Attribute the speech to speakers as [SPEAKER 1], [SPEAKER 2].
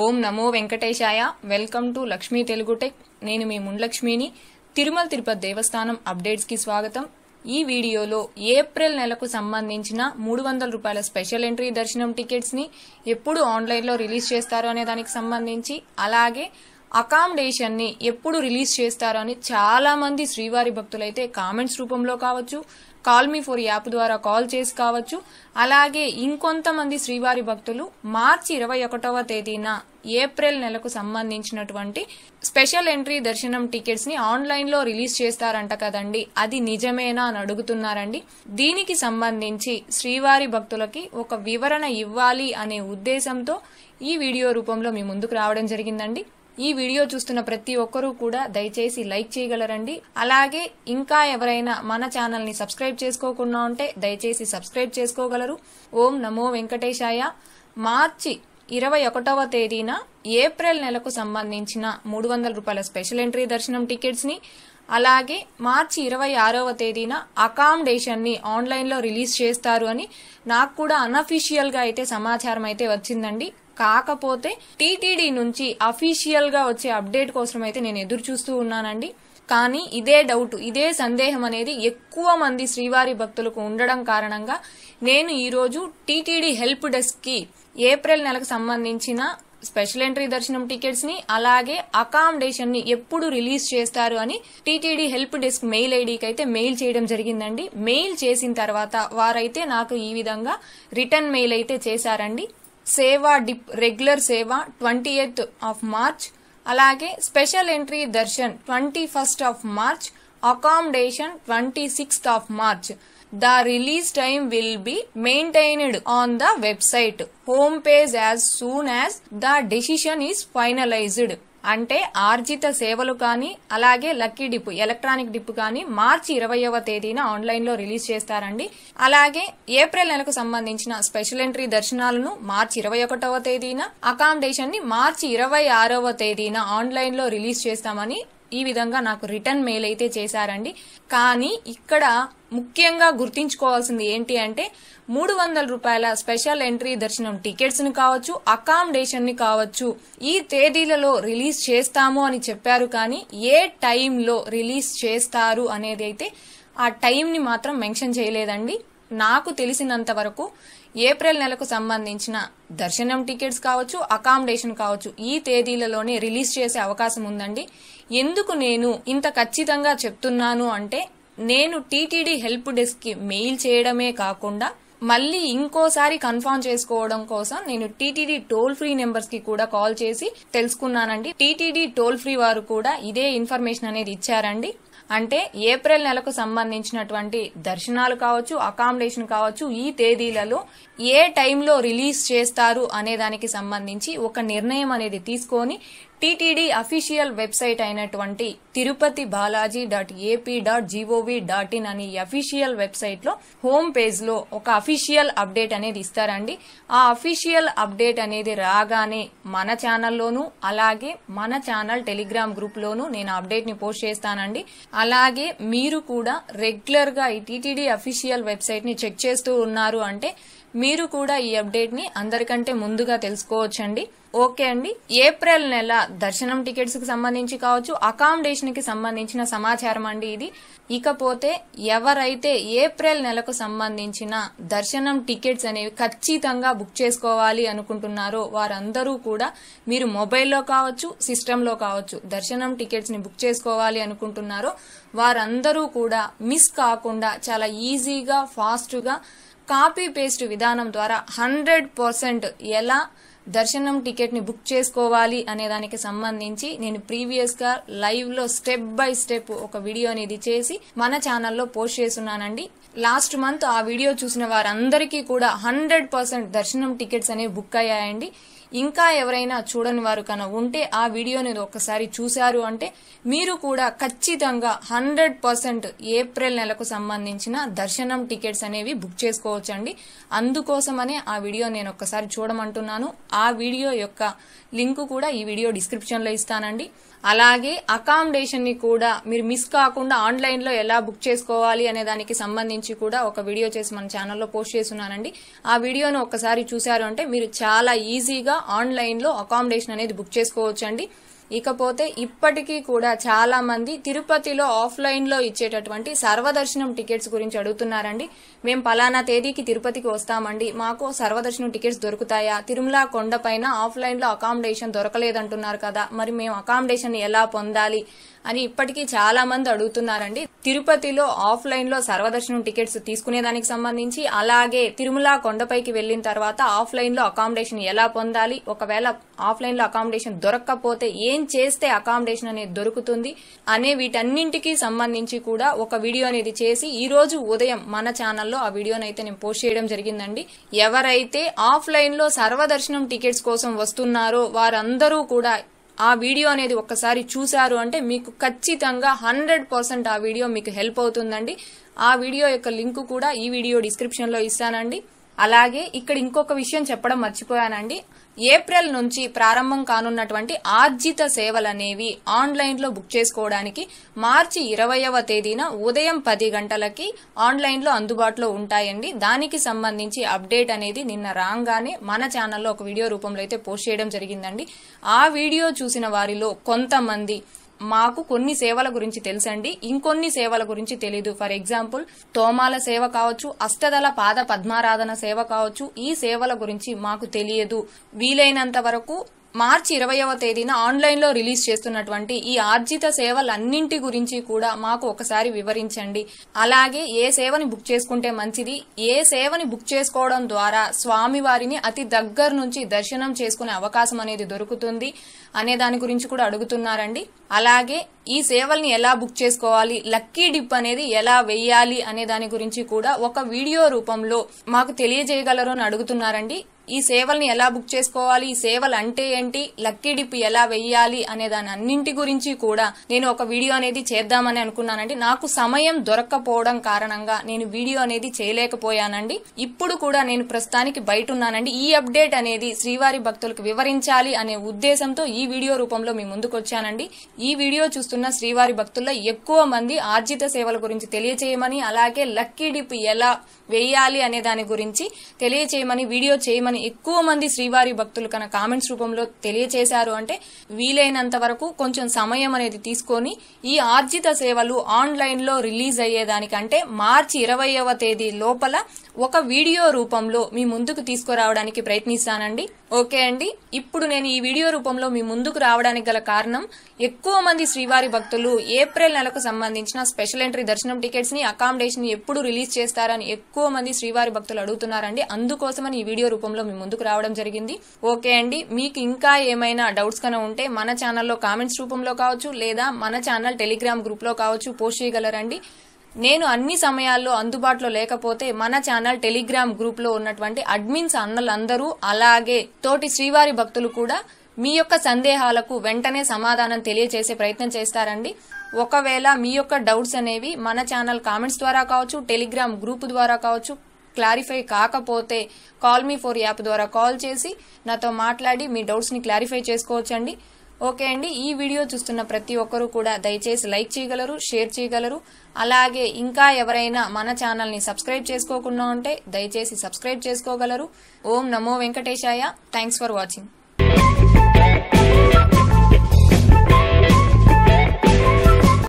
[SPEAKER 1] ఓం నమో వెంకటేశాయ welcome to Lakshmi Telugu tech నేను మీ ముండ్లక్ష్మిని తిరుమల తిరుపతి దేవస్థానం అప్డేట్స్కి స్వాగతం ఈ వీడియోలో ఏప్రిల్ నెలకు సంబంధించిన మూడు వందల రూపాయల స్పెషల్ ఎంట్రీ దర్శనం టికెట్స్ని ఎప్పుడు ఆన్లైన్లో రిలీజ్ చేస్తారు అనే దానికి సంబంధించి అలాగే అకామిడేషన్ని ఎప్పుడు రిలీజ్ చేస్తారో అని చాలామంది శ్రీవారి భక్తులైతే కామెంట్స్ రూపంలో కావచ్చు కాల్ మీ ఫోర్ యాప్ ద్వారా కాల్ చేసి కావచ్చు అలాగే ఇంకొంతమంది శ్రీవారి భక్తులు మార్చి ఇరవై ఒకటవ తేదీన ఏప్రిల్ నెలకు సంబంధించినటువంటి స్పెషల్ ఎంట్రీ దర్శనం టికెట్స్ ని ఆన్లైన్ లో రిలీజ్ చేస్తారంట కదండి అది నిజమేనా అని అడుగుతున్నారండి దీనికి సంబంధించి శ్రీవారి భక్తులకి ఒక వివరణ ఇవ్వాలి అనే ఉద్దేశంతో ఈ వీడియో రూపంలో మీ ముందుకు రావడం జరిగిందండి ఈ వీడియో చూస్తున్న ప్రతి ఒక్కరూ కూడా దయచేసి లైక్ చేయగలరండి అలాగే ఇంకా ఎవరైనా మన ఛానల్ ని సబ్స్క్రైబ్ చేసుకోకుండా ఉంటే దయచేసి సబ్స్క్రైబ్ చేసుకోగలరు ఓం నమో వెంకటేశాయ మార్చి ఇరవై ఒకటవ తేదీన ఏప్రిల్ నెలకు సంబంధించిన మూడు వందల రూపాయల స్పెషల్ ఎంట్రీ దర్శనం టికెట్స్ ని అలాగే మార్చి ఇరవై ఆరవ తేదీన అకామిడేషన్ ని ఆన్లైన్ లో రిలీజ్ చేస్తారు అని నాకు కూడా అన్అఫీషియల్ గా అయితే సమాచారం అయితే వచ్చిందండి కాకపోతే టీటీడీ నుంచి అఫీషియల్ గా వచ్చే అప్డేట్ కోసం అయితే నేను ఎదురు చూస్తూ ఉన్నానండి కానీ ఇదే డౌట్ ఇదే సందేహం అనేది ఎక్కువ మంది శ్రీవారి భక్తులకు ఉండడం కారణంగా నేను ఈరోజు టీటీడీ హెల్ప్ డెస్క్కి ఏప్రిల్ నెలకు సంబంధించిన స్పెషల్ ఎంట్రీ దర్శనం టికెట్స్ ని అలాగే అకామిడేషన్ ని ఎప్పుడు రిలీజ్ చేస్తారు అని టీటీడీ హెల్ప్ డెస్క్ మెయిల్ ఐడికి అయితే మెయిల్ చేయడం జరిగిందండి మెయిల్ చేసిన తర్వాత వారైతే నాకు ఈ విధంగా రిటర్న్ మెయిల్ అయితే చేశారండి సేవా డిప్ రెగ్యులర్ సేవ ట్వంటీ ఎయిత్ ఆఫ్ మార్చ్ అలాగే special entry darshan twenty first of March accommodation twenty sixth of March the release time will be maintained on the website home page as soon as the decision is finalised అంటే ఆర్జిత సేవలు కానీ అలాగే lucky dip electronic dip కానీ మార్చి ఇరవైవ తేదీన online లో release చేస్తారండి అలాగే ఏప్రిల్ నెలకు సంబంధించిన స్పెషల్ ఎంట్రీ దర్శనాలను మార్చి ఇరవై ఒకటవ తేదీన అకామిడేషన్ ని మార్చి ఇరవై ఆరవ తేదీన ఆన్లైన్ లో రిలీజ్ చేస్తామని ఈ విధంగా నాకు రిటర్న్ మెయిల్ అయితే చేశారండి కానీ ఇక్కడ ముఖ్యంగా గుర్తించుకోవాల్సింది ఏంటి అంటే మూడు వందల రూపాయల స్పెషల్ ఎంట్రీ దర్శనం టికెట్స్ ని కావచ్చు అకామిడేషన్ ని కావచ్చు ఈ తేదీలలో రిలీజ్ చేస్తాము అని చెప్పారు కానీ ఏ టైంలో రిలీజ్ చేస్తారు అనేది అయితే ఆ టైంని మాత్రం మెన్షన్ చేయలేదండి నాకు తెలిసినంత వరకు ఏప్రిల్ నెలకు సంబంధించిన దర్శనం టికెట్స్ కావచ్చు అకామిడేషన్ కావచ్చు ఈ తేదీలలోనే రిలీజ్ చేసే అవకాశం ఉందండి ఎందుకు నేను ఇంత ఖచ్చితంగా చెప్తున్నాను అంటే నేను టీటీడీ హెల్ప్ డెస్క్ కి మెయిల్ చేయడమే కాకుండా మళ్ళీ ఇంకోసారి కన్ఫర్మ్ చేసుకోవడం కోసం నేను టీటీడీ టోల్ ఫ్రీ నెంబర్స్ కి కూడా కాల్ చేసి తెలుసుకున్నానండి టీటీడీ టోల్ ఫ్రీ వారు కూడా ఇదే ఇన్ఫర్మేషన్ అనేది ఇచ్చారండి అంటే ఏప్రిల్ నెలకు సంబంధించినటువంటి దర్శనాలు కావచ్చు అకామిడేషన్ కావచ్చు ఈ తేదీలలో ఏ టైంలో రిలీజ్ చేస్తారు అనే దానికి సంబంధించి ఒక నిర్ణయం అనేది తీసుకొని టీటీడీ అఫీషియల్ వెబ్సైట్ అయినటువంటి Tirupati Balaji dot AP dot gov dot in అనే అఫీషియల్ వెబ్సైట్ లో హోమ్ పేజ్ లో ఒక అఫీషియల్ అప్డేట్ అనేది ఇస్తారండి ఆ అఫీషియల్ అప్డేట్ అనేది రాగానే మన ఛానల్లోనూ అలాగే మన ఛానల్ టెలిగ్రామ్ గ్రూప్ లోను నేను అప్డేట్ ని పోస్ట్ చేస్తానండి అలాగే మీరు కూడా రెగ్యులర్ గా ఈ టీటీడీ అఫీషియల్ వెబ్సైట్ ని చెక్ చేస్తూ ఉన్నారు అంటే మీరు కూడా ఈ అప్డేట్ ని అందరికంటే ముందుగా తెలుసుకోవచ్చండి ఓకే అండి ఏప్రిల్ నెల దర్శనం టికెట్స్ కి సంబంధించి కావచ్చు అకామిడేషన్ కి సంబంధించిన సమాచారం అండి ఇది ఇకపోతే ఎవరైతే ఏప్రిల్ నెలకు సంబంధించిన దర్శనం టికెట్స్ అనేవి ఖచ్చితంగా బుక్ చేసుకోవాలి అనుకుంటున్నారో వారందరూ కూడా మీరు మొబైల్లో కావచ్చు సిస్టంలో కావచ్చు దర్శనం టికెట్స్ ని బుక్ చేసుకోవాలి అనుకుంటున్నారో వారందరూ కూడా మిస్ కాకుండా చాలా ఈజీగా ఫాస్ట్గా కాపీ పేస్ట్ విధానం ద్వారా హండ్రెడ్ పర్సెంట్ ఎలా దర్శనం టికెట్ని బుక్ చేసుకోవాలి అనే దానికి సంబంధించి నేను ప్రీవియస్గా లైవ్లో స్టెప్ బై స్టెప్ ఒక వీడియో అనేది చేసి మన ఛానల్లో పోస్ట్ చేస్తున్నానండి లాస్ట్ మంత్ ఆ వీడియో చూసిన వారందరికీ కూడా హండ్రెడ్ పర్సెంట్ దర్శనం టికెట్స్ అనేవి బుక్ అయ్యాయండి ఇంకా ఎవరైనా చూడని వారు కన్నా ఉంటే ఆ వీడియోని ఒకసారి చూశారు అంటే మీరు కూడా ఖచ్చితంగా హండ్రెడ్ పర్సెంట్ ఏప్రిల్ నెలకు సంబంధించిన దర్శనం టికెట్స్ అనేవి బుక్ చేసుకోవచ్చండి అందుకోసమనే ఆ వీడియో నేను ఒక్కసారి చూడమంటున్నాను ఆ వీడియో యొక్క లింక్ కూడా ఈ వీడియో డిస్క్రిప్షన్లో ఇస్తానండి అలాగే అకామిడేషన్ని కూడా మీరు మిస్ కాకుండా ఆన్లైన్లో ఎలా బుక్ చేసుకోవాలి అనే దానికి సంబంధించి కూడా ఒక వీడియో చేసి మన ఛానల్లో పోస్ట్ చేస్తున్నానండి ఆ వీడియోను ఒకసారి చూశారు అంటే మీరు చాలా ఈజీగా ఆన్లైన్లో అకామిడేషన్ అనేది బుక్ చేసుకోవచ్చు ఇకపోతే ఇప్పటికీ కూడా చాలా మంది తిరుపతిలో ఆఫ్లైన్ లో ఇచ్చేటటువంటి సర్వదర్శనం టికెట్స్ గురించి అడుగుతున్నారండి మేము పలానా తేదీకి తిరుపతికి వస్తామండి మాకు సర్వదర్శనం టికెట్స్ దొరుకుతాయా తిరుమల కొండపైన ఆఫ్లైన్ లో అకామిడేషన్ దొరకలేదంటున్నారు కదా మరి మేము అకామిడేషన్ ఎలా పొందాలి అని ఇప్పటికీ చాలా మంది అడుగుతున్నారండి తిరుపతిలో ఆఫ్లైన్లో సర్వదర్శనం టికెట్స్ తీసుకునేదానికి సంబంధించి అలాగే తిరుమల కొండపైకి వెళ్లిన తర్వాత ఆఫ్లైన్లో అకామిడేషన్ ఎలా పొందాలి ఒకవేళ ఆఫ్లైన్లో అకామిడేషన్ దొరక్కపోతే ఏం చేస్తే అకామిడేషన్ అనేది దొరుకుతుంది అనే వీటన్నింటికి సంబంధించి కూడా ఒక వీడియో అనేది చేసి ఈ రోజు ఉదయం మన ఛానల్లో ఆ వీడియోని అయితే నేను పోస్ట్ చేయడం జరిగిందండి ఎవరైతే ఆఫ్లైన్లో సర్వదర్శనం టికెట్స్ కోసం వస్తున్నారో వారందరూ కూడా ఆ వీడియో అనేది ఒక్కసారి చూశారు అంటే మీకు ఖచ్చితంగా హండ్రెడ్ పర్సెంట్ ఆ వీడియో మీకు హెల్ప్ అవుతుందండి ఆ వీడియో యొక్క లింక్ కూడా ఈ వీడియో డిస్క్రిప్షన్లో ఇస్తానండి అలాగే ఇక్కడ ఇంకొక విషయం చెప్పడం మర్చిపోయానండి ఏప్రిల్ నుంచి ప్రారంభం కానున్నటువంటి ఆర్జిత సేవలనేవి ఆన్లైన్లో బుక్ చేసుకోవడానికి మార్చి ఇరవయవ తేదీన ఉదయం పది గంటలకి ఆన్లైన్లో అందుబాటులో ఉంటాయండి దానికి సంబంధించి అప్డేట్ అనేది నిన్న రాగానే మన ఛానల్లో ఒక వీడియో రూపంలో అయితే పోస్ట్ చేయడం జరిగిందండి ఆ వీడియో చూసిన వారిలో కొంతమంది మాకు కొన్ని సేవల గురించి తెలుసండి ఇంకొన్ని సేవల గురించి తెలీదు ఫర్ ఎగ్జాంపుల్ తోమాల సేవ కావచ్చు అష్టదళ పాద పద్మారాధన సేవ కావచ్చు ఈ సేవల గురించి మాకు తెలియదు వీలైనంత వరకు మార్చి ఇరవైవ తేదీన ఆన్లైన్లో రిలీజ్ చేస్తున్నటువంటి ఈ ఆర్జిత సేవలన్నింటి గురించి కూడా మాకు ఒకసారి వివరించండి అలాగే ఏ సేవని బుక్ చేసుకుంటే మంచిది ఏ సేవని బుక్ చేసుకోవడం ద్వారా స్వామివారిని అతి దగ్గర నుంచి దర్శనం చేసుకునే అవకాశం అనేది దొరుకుతుంది అనే దాని గురించి కూడా అడుగుతున్నారండి అలాగే ఈ సేవల్ని ఎలా బుక్ చేసుకోవాలి లక్కీ డిప్ అనేది ఎలా వెయ్యాలి అనే దాని గురించి కూడా ఒక వీడియో రూపంలో మాకు తెలియజేయగలరు అని అడుగుతున్నారండి ఈ సేవల్ని ఎలా బుక్ చేసుకోవాలి ఈ సేవలు అంటే ఏంటి లక్కీ డిప్ ఎలా వెయ్యాలి అనే దాని అన్నింటి గురించి కూడా నేను ఒక వీడియో అనేది చేద్దామని అనుకున్నానండి నాకు సమయం దొరక్కపోవడం కారణంగా నేను వీడియో అనేది చేయలేకపోయానండి ఇప్పుడు కూడా నేను ప్రస్తుతానికి బయట ఉన్నానండి ఈ అప్డేట్ అనేది శ్రీవారి భక్తులకు వివరించాలి అనే ఉద్దేశంతో ఈ వీడియో రూపంలో మీ ముందుకు వచ్చానండి ఈ వీడియో చూస్తున్న శ్రీవారి భక్తుల్లో ఎక్కువ మంది ఆర్జిత సేవల గురించి తెలియచేయమని అలాగే లక్కీ డిప్ ఎలా వేయాలి అనే దాని గురించి తెలియచేయమని వీడియో చేయమని ఎక్కువ మంది శ్రీవారి భక్తులు కన కామెంట్స్ రూపంలో తెలియచేశారు అంటే వీలైనంత వరకు కొంచెం సమయం అనేది తీసుకొని ఈ ఆర్జిత సేవలు ఆన్లైన్లో రిలీజ్ అయ్యేదానికంటే మార్చి ఇరవైవ తేదీ లోపల ఒక వీడియో రూపంలో మీ ముందుకు తీసుకురావడానికి ప్రయత్నిస్తానండి ఓకే అండి ఇప్పుడు నేను ఈ వీడియో రూపంలో మీ ముందుకు రావడానికి గల కారణం ఎక్కువ మంది శ్రీవారి భక్తులు ఏప్రిల్ నెలకు సంబంధించిన స్పెషల్ ఎంట్రీ దర్శనం టికెట్స్ ని అకామిడేషన్ ఎప్పుడు రిలీజ్ చేస్తారని ఎక్కువ మంది శ్రీవారి భక్తులు అడుగుతున్నారండి అందుకోసమని ఈ వీడియో రూపంలో మీ ముందుకు రావడం జరిగింది ఓకే అండి మీకు ఇంకా ఏమైనా డౌట్స్ కన్నా ఉంటే మన ఛానల్లో కామెంట్స్ రూపంలో కావచ్చు లేదా మన ఛానల్ టెలిగ్రామ్ గ్రూప్లో కావచ్చు పోస్ట్ చేయగలరండి నేను అన్ని సమయాల్లో అందుబాటులో లేకపోతే మన ఛానల్ టెలిగ్రామ్ గ్రూప్ లో ఉన్నటువంటి అడ్మిన్స్ అన్నలందరూ అలాగే తోటి శ్రీవారి భక్తులు కూడా మీ యొక్క సందేహాలకు వెంటనే సమాధానం తెలియజేసే ప్రయత్నం చేస్తారండి ఒకవేళ మీ యొక్క డౌట్స్ అనేవి మన ఛానల్ కామెంట్స్ ద్వారా కావచ్చు టెలిగ్రామ్ గ్రూప్ ద్వారా కావచ్చు క్లారిఫై కాకపోతే కాల్ మీ ఫోర్ యాప్ ద్వారా కాల్ చేసి నాతో మాట్లాడి మీ డౌట్స్ని క్లారిఫై చేసుకోవచ్చండి ఓకే అండి ఈ వీడియో చూస్తున్న ప్రతి ఒక్కరూ కూడా దయచేసి లైక్ చేయగలరు షేర్ చేయగలరు అలాగే ఇంకా ఎవరైనా మన ని సబ్స్క్రైబ్ చేసుకోకుండా ఉంటే దయచేసి సబ్స్క్రైబ్ చేసుకోగలరు ఓం నమో వెంకటేశాయ థ్యాంక్స్ ఫర్ వాచింగ్